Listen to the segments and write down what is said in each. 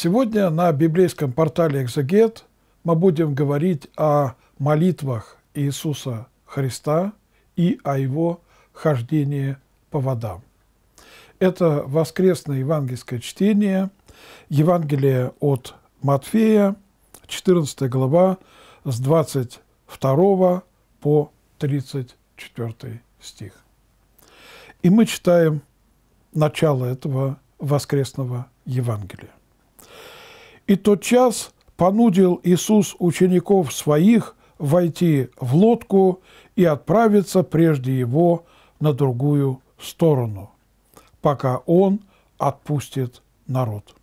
Сегодня на библейском портале Экзагет мы будем говорить о молитвах Иисуса Христа и о Его хождении по водам. Это воскресное евангельское чтение, Евангелие от Матфея, 14 глава, с 22 по 34 стих. И мы читаем начало этого воскресного Евангелия. И тот час понудил Иисус учеников своих войти в лодку и отправиться прежде его на другую сторону, пока он отпустит народ.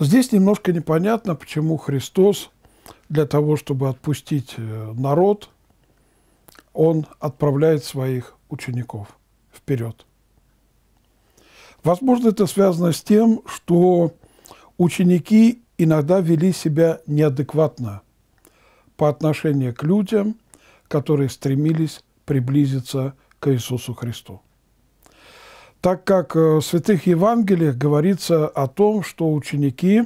Здесь немножко непонятно, почему Христос для того, чтобы отпустить э, народ, он отправляет своих учеников вперед. Возможно, это связано с тем, что ученики иногда вели себя неадекватно по отношению к людям, которые стремились приблизиться к Иисусу Христу. Так как э, в Святых Евангелиях говорится о том, что ученики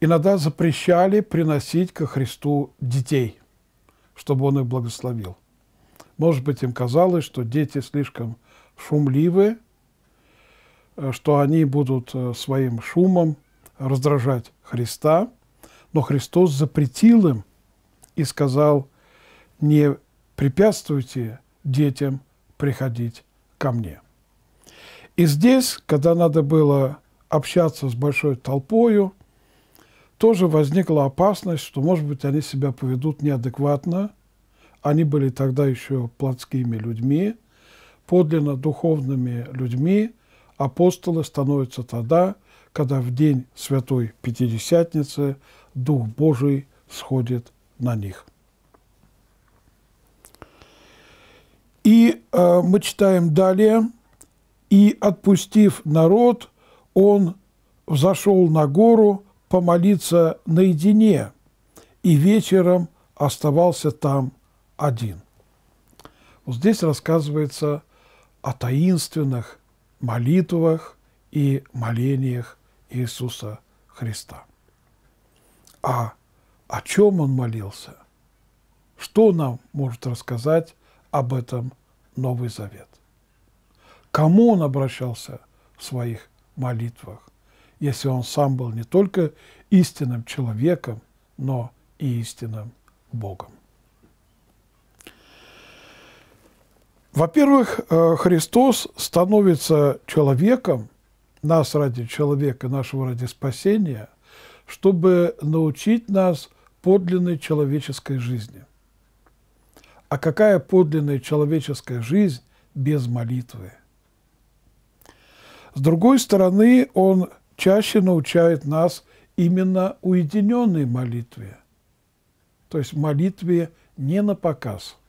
иногда запрещали приносить ко Христу детей, чтобы Он их благословил. Может быть, им казалось, что дети слишком шумливые. Э, что они будут э, своим шумом раздражать Христа, но Христос запретил им и сказал, не препятствуйте детям приходить ко мне. И здесь, когда надо было общаться с большой толпою, тоже возникла опасность, что, может быть, они себя поведут неадекватно. Они были тогда еще плотскими людьми, подлинно духовными людьми – Апостолы становятся тогда, когда в день Святой Пятидесятницы Дух Божий сходит на них. И э, мы читаем далее. «И, отпустив народ, он взошел на гору помолиться наедине, и вечером оставался там один». Вот здесь рассказывается о таинственных молитвах и молениях Иисуса Христа. А о чем он молился? Что нам может рассказать об этом Новый Завет? Кому он обращался в своих молитвах, если он сам был не только истинным человеком, но и истинным Богом? Во-первых, э, Христос становится человеком, нас ради человека, нашего ради спасения, чтобы научить нас подлинной человеческой жизни. А какая подлинная человеческая жизнь без молитвы? С другой стороны, он чаще научает нас именно уединенной молитве, то есть молитве не на показ –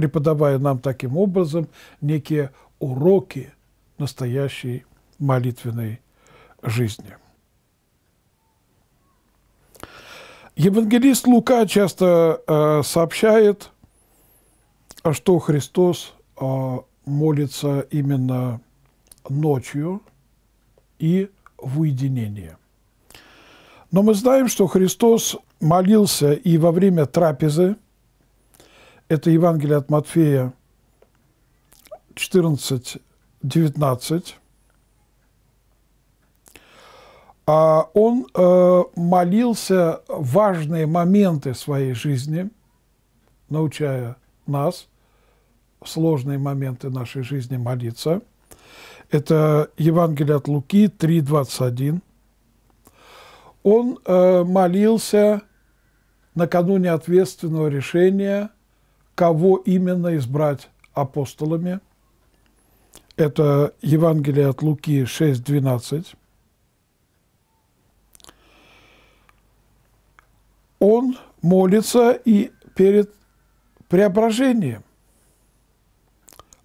преподавая нам таким образом некие уроки настоящей молитвенной жизни. Евангелист Лука часто э, сообщает, что Христос э, молится именно ночью и в уединении. Но мы знаем, что Христос молился и во время трапезы – это Евангелие от Матфея 14, 19. А он э, молился важные моменты своей жизни, научая нас в сложные моменты нашей жизни молиться. Это Евангелие от Луки 3.21. Он э, молился накануне ответственного решения – кого именно избрать апостолами. Это Евангелие от Луки 6.12. Он молится и перед преображением.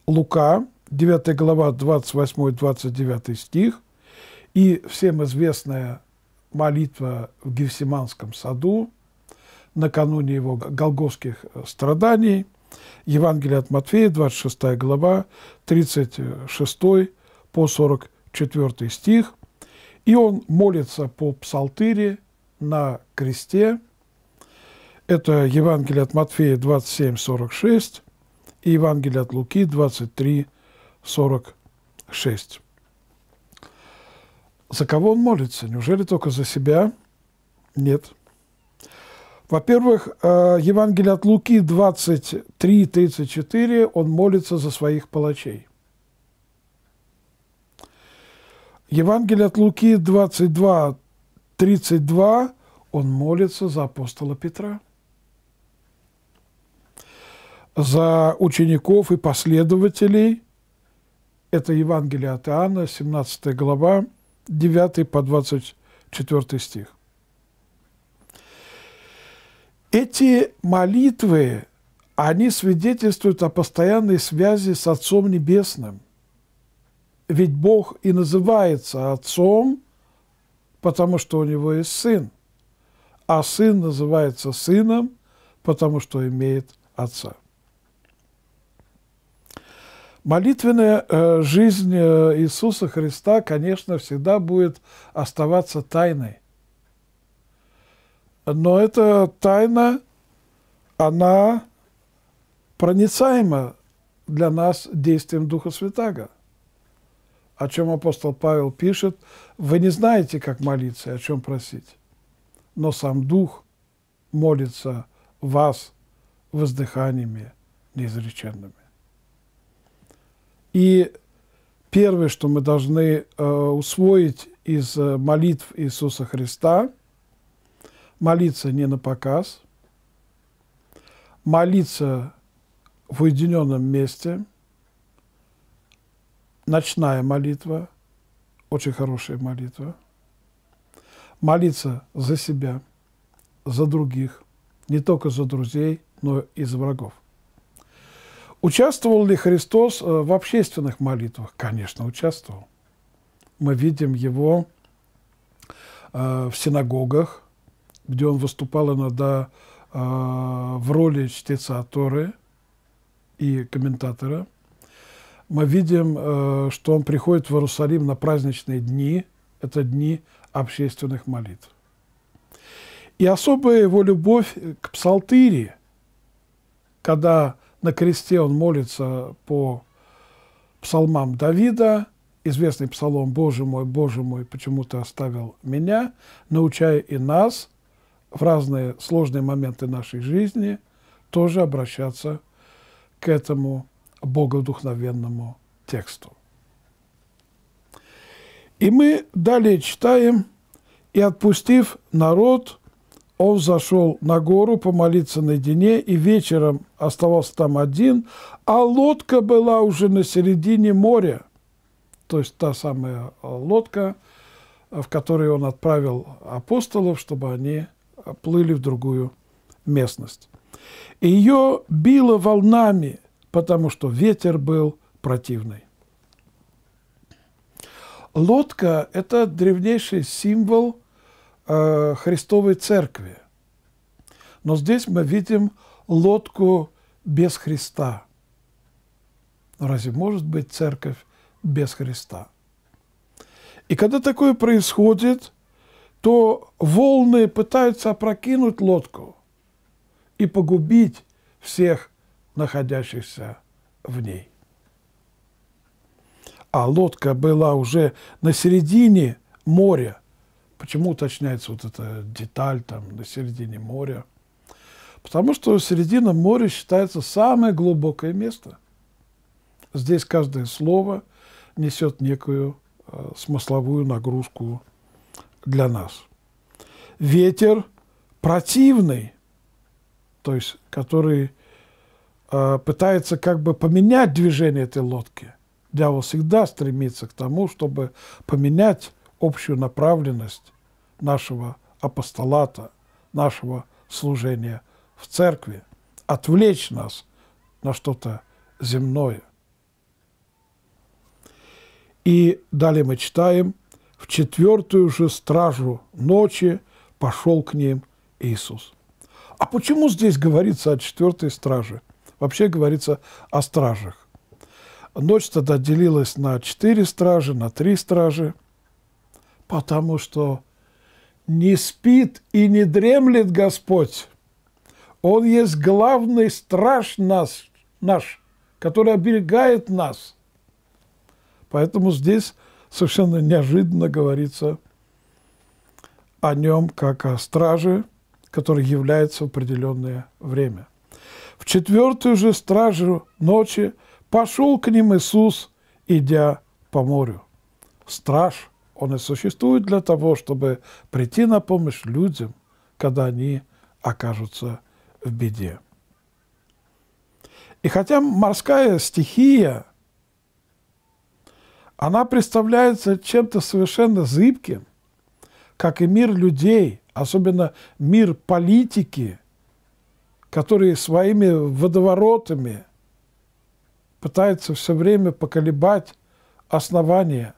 Лука, 9 глава, 28-29 стих. И всем известная молитва в Гефсиманском саду – накануне его голгофских э, страданий. Евангелие от Матфея, 26 глава, 36 по 44 стих. И он молится по псалтыре на кресте. Это Евангелие от Матфея 27, 46 и Евангелие от Луки 23, 46. За кого он молится? Неужели только за себя? Нет. Во-первых, э, Евангелие от Луки 23-34, он молится за своих палачей. Евангелие от Луки 22, 32, он молится за апостола Петра, за учеников и последователей. Это Евангелие от Иоанна, 17 глава, 9 по 24 стих. Эти молитвы, они свидетельствуют о постоянной связи с Отцом Небесным. Ведь Бог и называется Отцом, потому что у Него есть Сын. А Сын называется Сыном, потому что имеет Отца. Молитвенная э, жизнь э, Иисуса Христа, конечно, всегда будет оставаться тайной но эта тайна, она проницаема для нас действием Духа Святаго, о чем апостол Павел пишет, «Вы не знаете, как молиться о чем просить, но сам Дух молится вас воздыханиями неизреченными». И первое, что мы должны э, усвоить из э, молитв Иисуса Христа – молиться не на показ, молиться в уединенном месте, ночная молитва, очень хорошая молитва, молиться за себя, за других, не только за друзей, но и за врагов. Участвовал ли Христос э, в общественных молитвах? Конечно, участвовал. Мы видим его э, в синагогах, где он выступал иногда э, в роли чтеца Торы и комментатора. Мы видим, э, что он приходит в Иерусалим на праздничные дни, это дни общественных молитв. И особая его любовь к псалтире, когда на кресте он молится по псалмам Давида, известный псалом «Боже мой, Боже мой, почему ты оставил меня? Научай и нас в разные сложные моменты нашей жизни тоже обращаться к этому богодухновенному тексту. И мы далее читаем, «И отпустив народ, он зашел на гору помолиться наедине, и вечером оставался там один, а лодка была уже на середине моря». То есть та самая лодка, в которой он отправил апостолов, чтобы они плыли в другую местность. ее било волнами, потому что ветер был противный. Лодка – это древнейший символ э, Христовой Церкви. Но здесь мы видим лодку без Христа. разве может быть церковь без Христа? И когда такое происходит, то волны пытаются опрокинуть лодку и погубить всех находящихся в ней. А лодка была уже на середине моря. Почему уточняется вот эта деталь там на середине моря? Потому что середина моря считается самое глубокое место. Здесь каждое слово несет некую э, смысловую нагрузку для нас. Ветер противный, то есть который э, пытается как бы поменять движение этой лодки. Дьявол всегда стремится к тому, чтобы поменять общую направленность нашего апостолата, нашего служения в церкви, отвлечь нас на что-то земное. И далее мы читаем – в четвертую же стражу ночи пошел к ним Иисус. А почему здесь говорится о четвертой страже? Вообще говорится о стражах. Ночь тогда делилась на четыре стражи, на три стражи, потому что не спит и не дремлет Господь. Он есть главный страж нас, наш, который оберегает нас. Поэтому здесь совершенно неожиданно говорится о нем как о страже, который является в определенное время. В четвертую же стражу ночи пошел к ним Иисус, идя по морю. Страж, он и существует для того, чтобы прийти на помощь людям, когда они окажутся в беде. И хотя морская стихия – она представляется чем-то совершенно зыбким, как и мир людей, особенно мир политики, которые своими водоворотами пытаются все время поколебать основания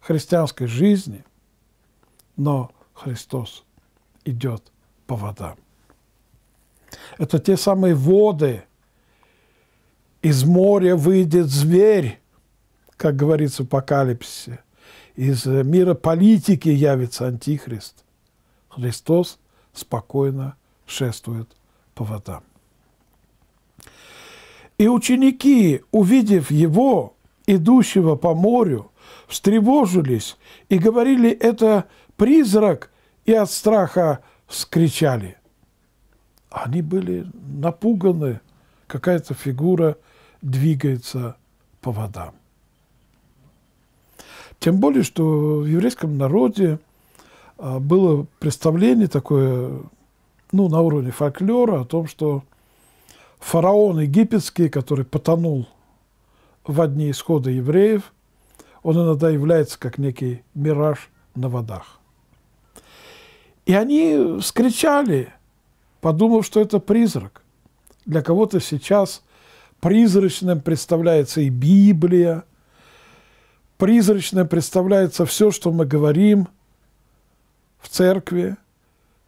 христианской жизни, но Христос идет по водам. Это те самые воды, из моря выйдет зверь, как говорится в Апокалипсисе, из э, мира политики явится Антихрист. Христос спокойно шествует по водам. И ученики, увидев его, идущего по морю, встревожились и говорили, это призрак, и от страха вскричали. Они были напуганы, какая-то фигура двигается по водам. Тем более, что в еврейском народе а, было представление такое, ну, на уровне фольклора о том, что фараон египетский, который потонул в одни исхода евреев, он иногда является как некий мираж на водах. И они вскричали, подумав, что это призрак. Для кого-то сейчас призрачным представляется и Библия – Призрачное представляется все, что мы говорим в церкви.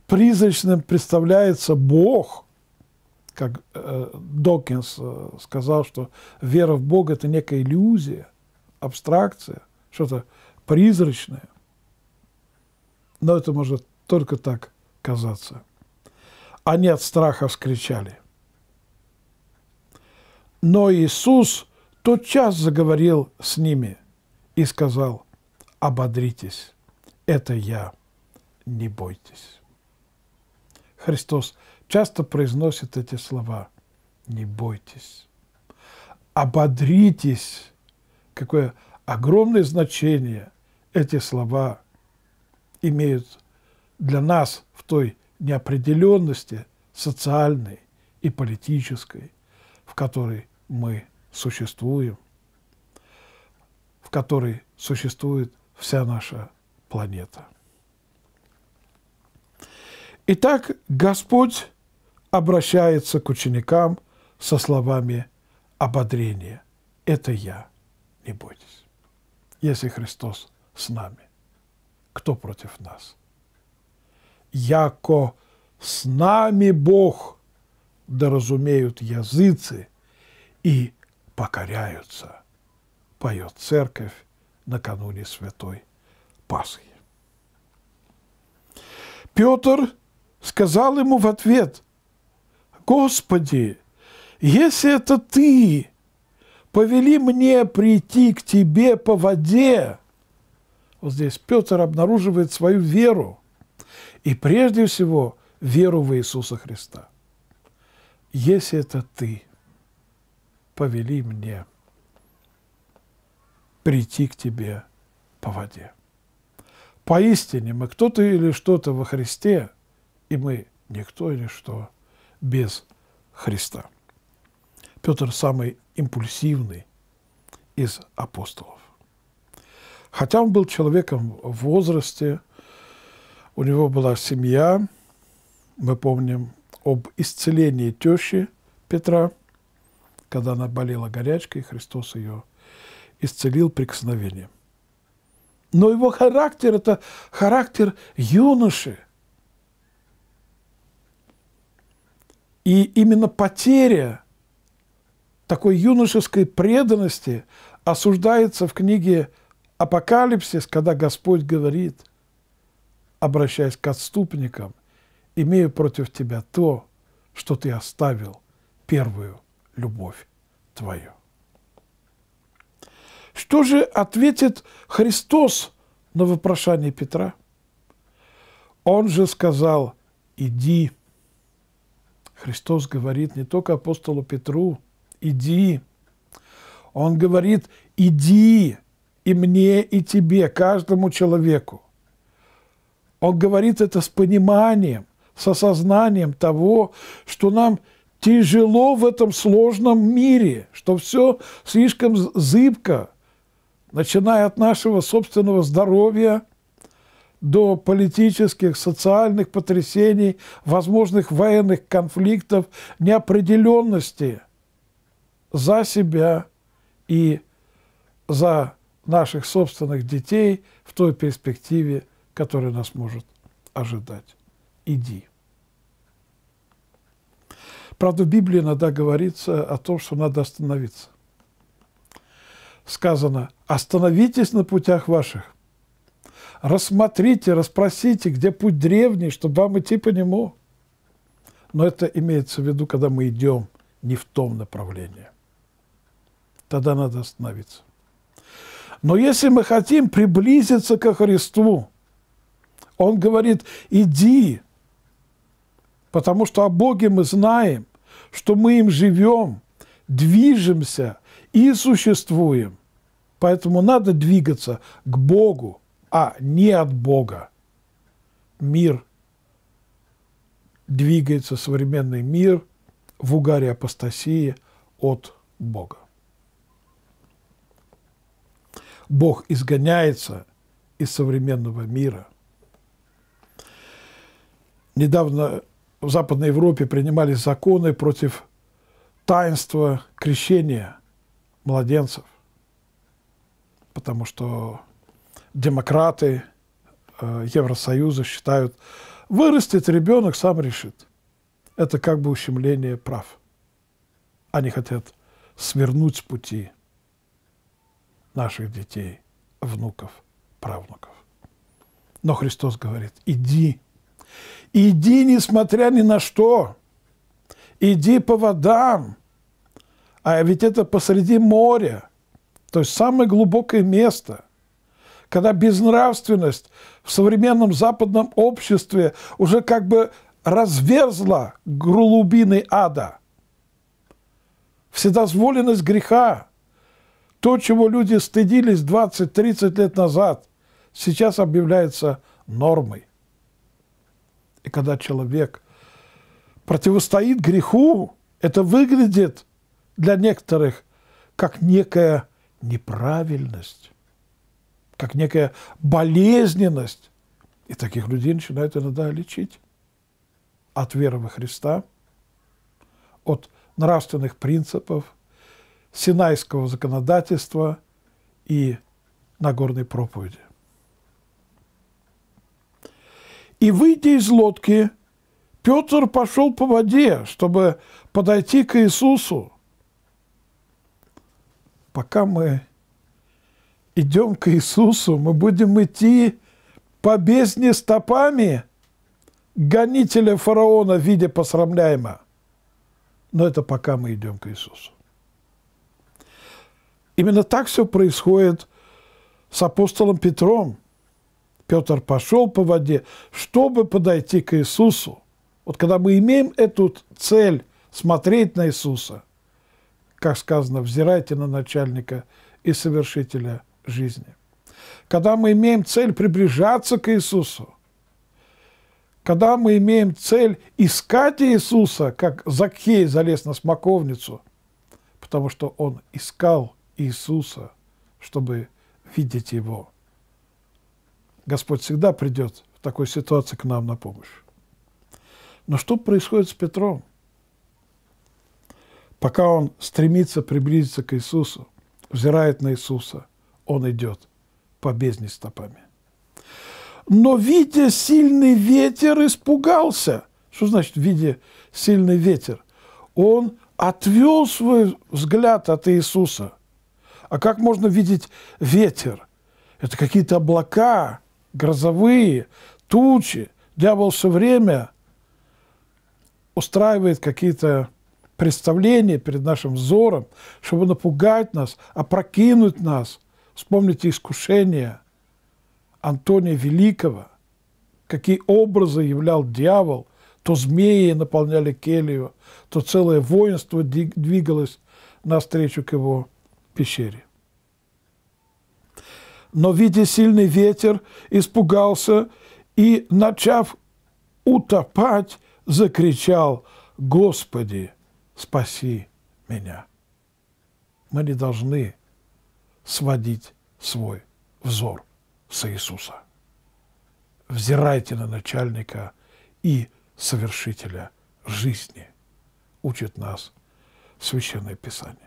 Призрачным представляется Бог, как э, Докинс э, сказал, что вера в Бога – это некая иллюзия, абстракция, что-то призрачное. Но это может только так казаться. Они от страха вскричали. Но Иисус тотчас заговорил с ними – и сказал, «Ободритесь, это я, не бойтесь». Христос часто произносит эти слова «не бойтесь», «ободритесь». Какое огромное значение эти слова имеют для нас в той неопределенности социальной и политической, в которой мы существуем которой существует вся наша планета. Итак, Господь обращается к ученикам со словами ободрения. Это я, не бойтесь. Если Христос с нами, кто против нас? Яко с нами Бог, да разумеют языцы и покоряются – поет церковь накануне Святой Пасхи. Петр сказал ему в ответ, «Господи, если это Ты повели мне прийти к Тебе по воде», вот здесь Петр обнаруживает свою веру, и прежде всего веру в Иисуса Христа. «Если это Ты повели мне прийти к тебе по воде. Поистине мы кто-то или что-то во Христе, и мы никто или что без Христа. Петр самый импульсивный из апостолов. Хотя он был человеком в возрасте, у него была семья, мы помним об исцелении тещи Петра, когда она болела горячкой, Христос ее исцелил прикосновением. Но его характер – это характер юноши. И именно потеря такой юношеской преданности осуждается в книге «Апокалипсис», когда Господь говорит, обращаясь к отступникам, «Имею против тебя то, что ты оставил первую любовь твою». Что же ответит Христос на вопрошание Петра? Он же сказал, иди. Христос говорит не только апостолу Петру, иди. Он говорит, иди и мне, и тебе, каждому человеку. Он говорит это с пониманием, с осознанием того, что нам тяжело в этом сложном мире, что все слишком зыбко, начиная от нашего собственного здоровья до политических, социальных потрясений, возможных военных конфликтов, неопределенности за себя и за наших собственных детей в той перспективе, которая нас может ожидать. Иди. Правда, в Библии иногда говорится о том, что надо остановиться сказано «Остановитесь на путях ваших, рассмотрите, расспросите, где путь древний, чтобы вам идти по нему». Но это имеется в виду, когда мы идем не в том направлении. Тогда надо остановиться. Но если мы хотим приблизиться ко Христу, Он говорит, иди, потому что о Боге мы знаем, что мы им живем, движемся – и существуем. Поэтому надо двигаться к Богу, а не от Бога. Мир двигается, современный мир в угаре апостасии от Бога. Бог изгоняется из современного мира. Недавно в Западной Европе принимались законы против таинства крещения – младенцев, потому что демократы э, Евросоюза считают, вырастет ребенок, сам решит. Это как бы ущемление прав. Они хотят свернуть с пути наших детей, внуков, правнуков. Но Христос говорит, иди, иди, несмотря ни на что, иди по водам – а ведь это посреди моря, то есть самое глубокое место, когда безнравственность в современном западном обществе уже как бы разверзла глубины ада. Вседозволенность греха, то, чего люди стыдились 20-30 лет назад, сейчас объявляется нормой. И когда человек противостоит греху, это выглядит – для некоторых как некая неправильность, как некая болезненность. И таких людей начинают иногда лечить от веры во Христа, от нравственных принципов, синайского законодательства и Нагорной проповеди. И, выйдя из лодки, Петр пошел по воде, чтобы подойти к Иисусу пока мы идем к Иисусу, мы будем идти по бездне стопами гонителя фараона в виде посрамляемого. Но это пока мы идем к Иисусу. Именно так все происходит с апостолом Петром. Петр пошел по воде, чтобы подойти к Иисусу. Вот когда мы имеем эту цель смотреть на Иисуса – как сказано, взирайте на начальника и совершителя жизни. Когда мы имеем цель приближаться к Иисусу, когда мы имеем цель искать Иисуса, как Закхей залез на смоковницу, потому что он искал Иисуса, чтобы видеть Его. Господь всегда придет в такой ситуации к нам на помощь. Но что происходит с Петром? Пока он стремится приблизиться к Иисусу, взирает на Иисуса, он идет по бездне стопами. Но, видя сильный ветер, испугался. Что значит, видя сильный ветер? Он отвел свой взгляд от Иисуса. А как можно видеть ветер? Это какие-то облака, грозовые, тучи. Дьявол все время устраивает какие-то представление перед нашим взором, чтобы напугать нас, опрокинуть нас. Вспомните искушение Антония Великого, какие образы являл дьявол. То змеи наполняли келью, то целое воинство двигалось навстречу к его пещере. Но, видя сильный ветер, испугался и, начав утопать, закричал «Господи, спаси меня. Мы не должны сводить свой взор с Иисуса. Взирайте на начальника и совершителя жизни, учит нас Священное Писание.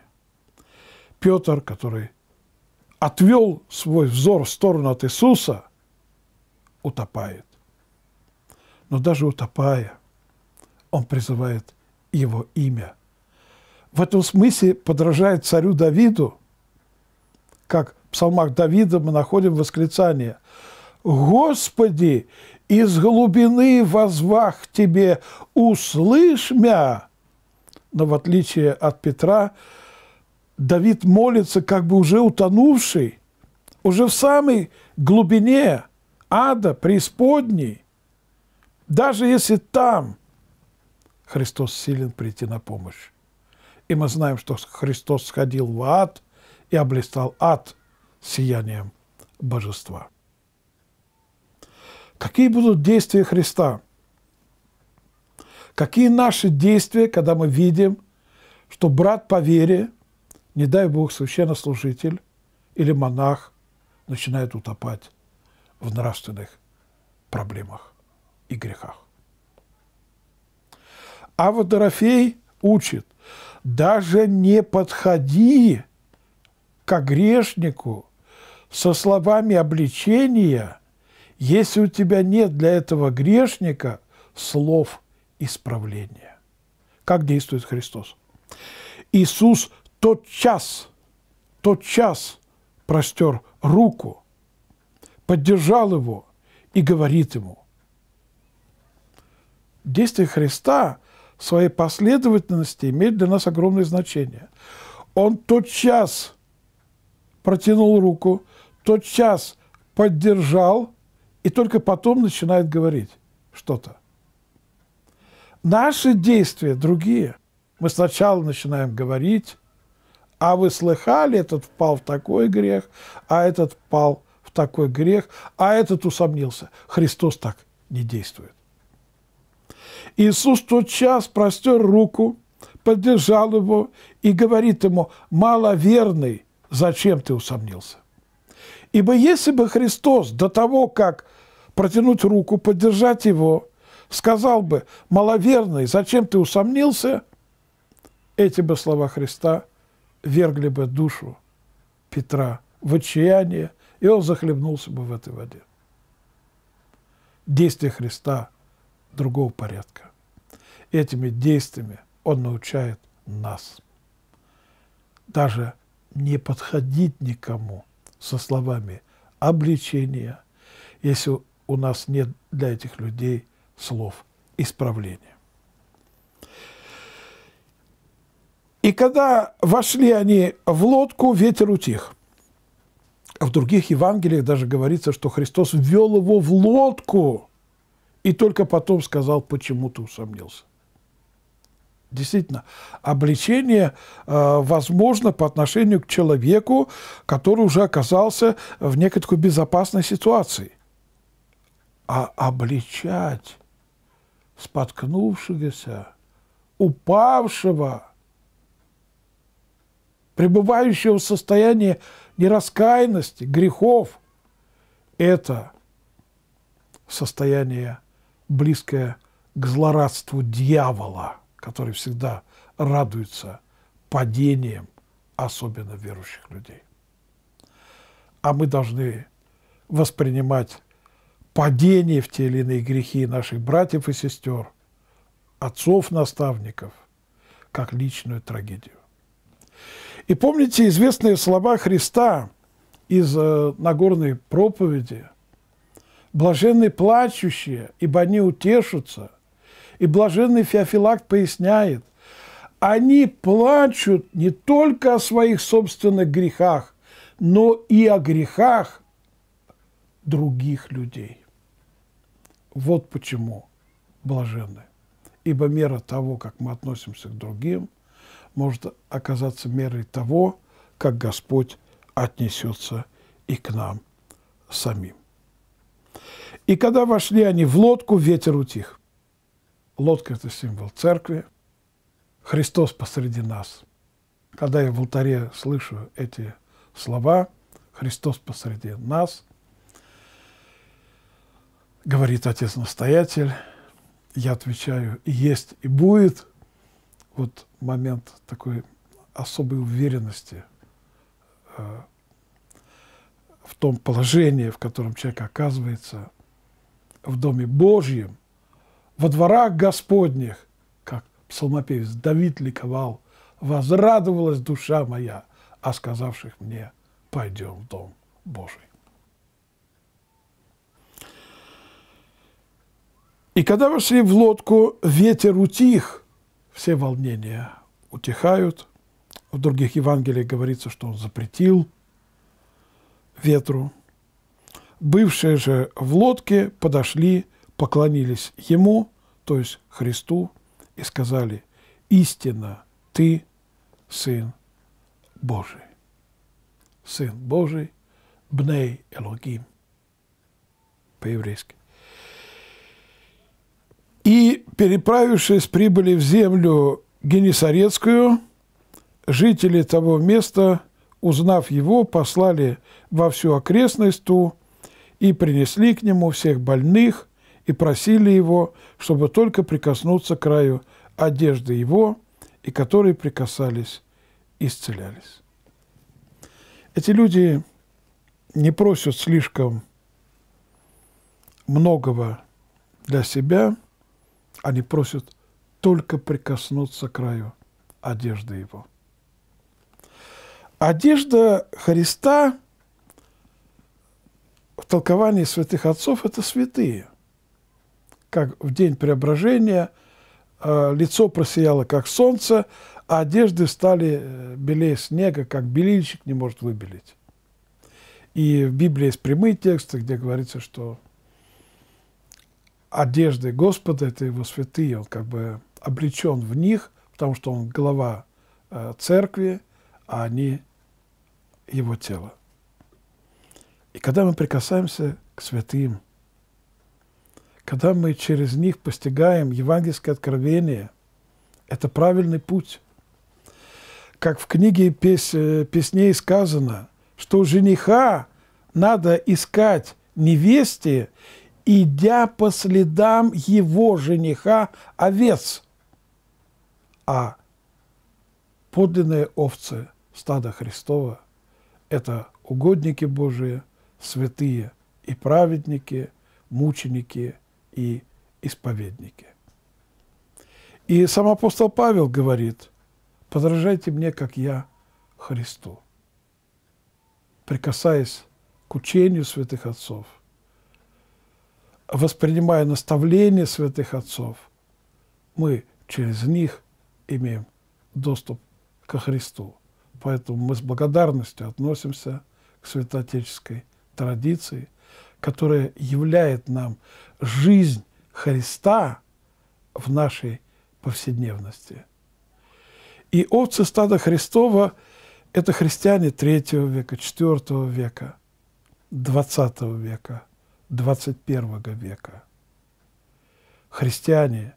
Петр, который отвел свой взор в сторону от Иисуса, утопает. Но даже утопая, он призывает его имя. В этом смысле подражает царю Давиду, как в псалмах Давида мы находим восклицание «Господи, из глубины возвах Тебе, услышь мя!» Но в отличие от Петра, Давид молится как бы уже утонувший, уже в самой глубине ада, преисподней. Даже если там – Христос силен прийти на помощь. И мы знаем, что Христос сходил в ад и облистал ад сиянием божества. Какие будут действия Христа? Какие наши действия, когда мы видим, что брат по вере, не дай Бог, священнослужитель или монах начинает утопать в нравственных проблемах и грехах? А вот Дорофей учит, даже не подходи к грешнику со словами обличения, если у тебя нет для этого грешника слов исправления. Как действует Христос? Иисус тот час, тот час простер руку, поддержал его и говорит ему. Действие Христа своей последовательности имеет для нас огромное значение. Он тотчас протянул руку, тотчас поддержал и только потом начинает говорить что-то. Наши действия другие. Мы сначала начинаем говорить, а вы слыхали, этот впал в такой грех, а этот впал в такой грех, а этот усомнился. Христос так не действует. Иисус тотчас простер руку, поддержал его и говорит ему, «Маловерный, зачем ты усомнился?» Ибо если бы Христос до того, как протянуть руку, поддержать его, сказал бы, «Маловерный, зачем ты усомнился?» Эти бы слова Христа вергли бы душу Петра в отчаяние, и он захлебнулся бы в этой воде. Действие Христа – другого порядка. Этими действиями он научает нас. Даже не подходить никому со словами обличения, если у нас нет для этих людей слов исправления. И когда вошли они в лодку, ветер утих. В других Евангелиях даже говорится, что Христос ввел его в лодку, и только потом сказал, почему-то усомнился. Действительно, обличение э, возможно по отношению к человеку, который уже оказался в такой безопасной ситуации. А обличать споткнувшегося, упавшего, пребывающего в состоянии нераскаянности, грехов, это состояние близкое к злорадству дьявола, который всегда радуется падением, особенно верующих людей. А мы должны воспринимать падение в те или иные грехи наших братьев и сестер, отцов, наставников, как личную трагедию. И помните известные слова Христа из э, Нагорной проповеди – Блаженны плачущие, ибо они утешатся. И блаженный Феофилакт поясняет, они плачут не только о своих собственных грехах, но и о грехах других людей. Вот почему блаженны. Ибо мера того, как мы относимся к другим, может оказаться мерой того, как Господь отнесется и к нам самим. И когда вошли они в лодку, ветер утих. Лодка – это символ церкви. Христос посреди нас. Когда я в алтаре слышу эти слова «Христос посреди нас», говорит отец-настоятель, я отвечаю есть, и будет». Вот момент такой особой уверенности э, – в том положении, в котором человек оказывается в Доме Божьем, во дворах Господних, как псалмопевец Давид ликовал, возрадовалась душа моя, а сказавших мне, пойдем в Дом Божий. И когда вошли в лодку, ветер утих, все волнения утихают. В других Евангелиях говорится, что он запретил ветру. Бывшие же в лодке подошли, поклонились ему, то есть Христу, и сказали, «Истина, ты Сын Божий». Сын Божий, Бней Элогим, по-еврейски. И, переправившись, прибыли в землю Генесарецкую, жители того места – узнав его, послали во всю окрестность ту и принесли к нему всех больных и просили его, чтобы только прикоснуться к краю одежды его, и которые прикасались, исцелялись. Эти люди не просят слишком многого для себя, они просят только прикоснуться к краю одежды его. Одежда Христа в толковании святых отцов – это святые. Как в день преображения э, лицо просияло, как солнце, а одежды стали э, белее снега, как белильщик не может выбелить. И в Библии есть прямые тексты, где говорится, что одежды Господа – это его святые, он как бы облечен в них, потому что он глава э, церкви, а они его тела. И когда мы прикасаемся к святым, когда мы через них постигаем евангельское откровение, это правильный путь. Как в книге пес, э, песней сказано, что жениха надо искать невесте, идя по следам его жениха овец, а подлинные овцы стада Христова – это угодники Божии, святые и праведники, мученики и исповедники. И сам апостол Павел говорит, подражайте мне, как я Христу. Прикасаясь к учению святых отцов, воспринимая наставления святых отцов, мы через них имеем доступ ко Христу. Поэтому мы с благодарностью относимся к святоотеческой традиции, которая являет нам жизнь Христа в нашей повседневности. И овцы стада Христова – это христиане третьего века, четвертого века, XX века, XXI века. Христиане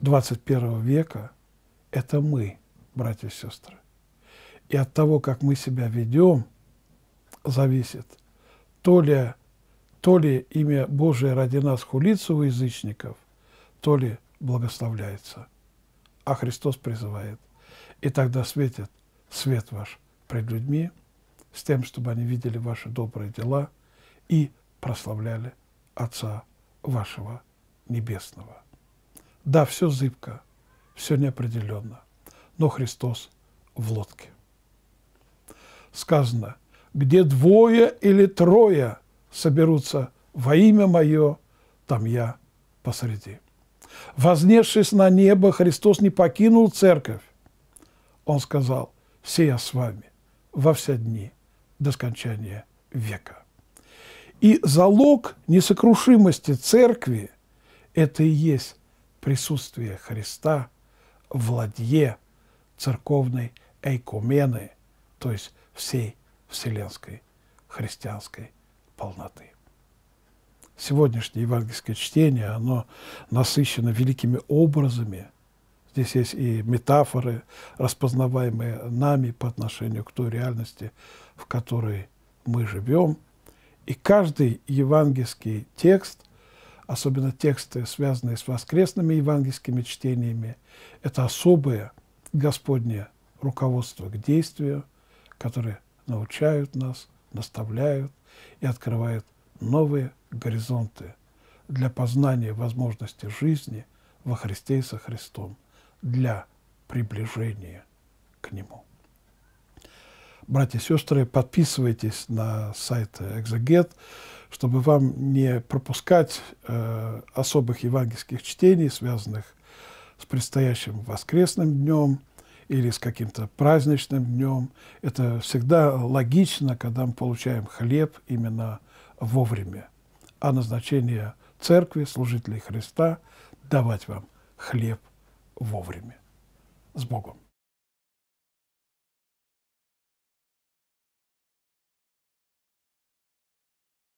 XXI века – это мы, братья и сестры. И от того, как мы себя ведем, зависит, то ли, то ли имя Божие ради нас хулится у язычников, то ли благословляется. А Христос призывает. И тогда светит свет ваш пред людьми, с тем, чтобы они видели ваши добрые дела и прославляли Отца вашего Небесного. Да, все зыбко, все неопределенно, но Христос в лодке сказано, где двое или трое соберутся во имя Мое, там я посреди. Вознесшись на небо, Христос не покинул церковь. Он сказал, «Сия с вами во все дни до скончания века». И залог несокрушимости церкви – это и есть присутствие Христа в ладье церковной эйкумены, то есть всей вселенской христианской полноты. Сегодняшнее евангельское чтение, оно насыщено великими образами. Здесь есть и метафоры, распознаваемые нами по отношению к той реальности, в которой мы живем. И каждый евангельский текст, особенно тексты, связанные с воскресными евангельскими чтениями, это особое Господнее руководство к действию – которые научают нас, наставляют и открывают новые горизонты для познания возможности жизни во Христе и со Христом, для приближения к Нему. Братья и сестры, подписывайтесь на сайт Экзагет, чтобы вам не пропускать э, особых евангельских чтений, связанных с предстоящим воскресным днем – или с каким-то праздничным днем. Это всегда логично, когда мы получаем хлеб именно вовремя. А назначение церкви, служителей Христа, давать вам хлеб вовремя. С Богом!